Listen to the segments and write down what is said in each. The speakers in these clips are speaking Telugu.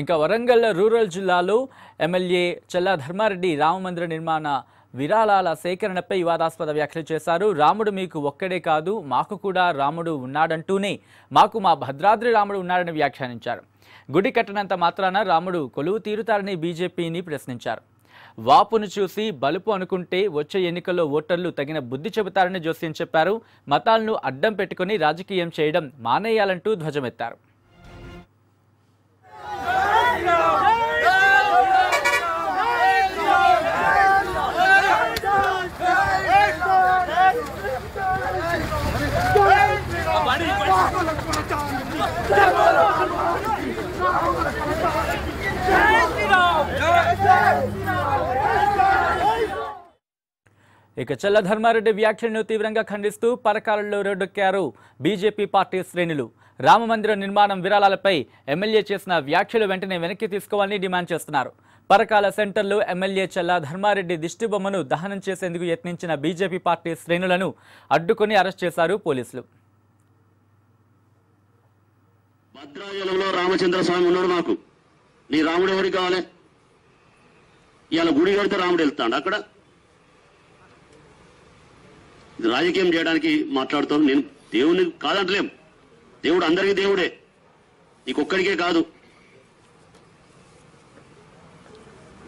ఇంకా వరంగల్ రూరల్ జిల్లాలో ఎమ్మెల్యే చెల్లా ధర్మారెడ్డి రామమందిర నిర్మాణ విరాళాల సేకరణపై వివాదాస్పద వ్యాఖ్యలు చేశారు రాముడు మీకు ఒక్కడే కాదు మాకు కూడా రాముడు ఉన్నాడంటూనే మాకు మా భద్రాద్రి రాముడు ఉన్నాడని వ్యాఖ్యానించారు గుడి కట్టనంత మాత్రాన రాముడు కొలువు తీరుతారని బీజేపీని ప్రశ్నించారు వాపును చూసి బలుపు అనుకుంటే వచ్చే ఎన్నికల్లో ఓటర్లు తగిన బుద్ధి చెబుతారని జోస్యం చెప్పారు మతాలను అడ్డం పెట్టుకుని రాజకీయం చేయడం మానేయాలంటూ ధ్వజమెత్తారు ఇక చల్లధర్మారెడ్డి వ్యాఖ్యలను తీవ్రంగా ఖండిస్తూ పరకాలలో రోడ్డెక్కారు బీజేపీ పార్టీ శ్రేణులు రామమందిర నిర్మాణం విరాళాలపై ఎమ్మెల్యే చేసిన వ్యాఖ్యలు వెంటనే వెనక్కి తీసుకోవాలని డిమాండ్ చేస్తున్నారు పరకాల సెంటర్లో ఎమ్మెల్యే చల్ల ధర్మారెడ్డి దిష్టిబొమ్మను దహనం చేసేందుకు యత్నించిన బీజేపీ పార్టీ శ్రేణులను అడ్డుకుని అరెస్ట్ చేశారు పోలీసులు భద్రాచలంలో రామచంద్ర స్వామి ఉన్నాడు నాకు నీ రాముడు ఎవరికి కావాలి ఇవాళ గుడి కడితే రాముడు వెళ్తాడు అక్కడ రాజకీయం చేయడానికి మాట్లాడుతాను నేను దేవుని కాదంటలేం దేవుడు అందరికీ దేవుడే నీకొక్కడికే కాదు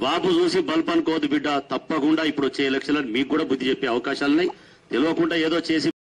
బాబు చూసి బల్పన్ అనుకోవద్దు బిడ్డ తప్పకుండా ఇప్పుడు వచ్చే ఎలక్షన్లో మీకు కూడా బుద్ధి చెప్పే అవకాశాలున్నాయి తెలియకుండా ఏదో చేసి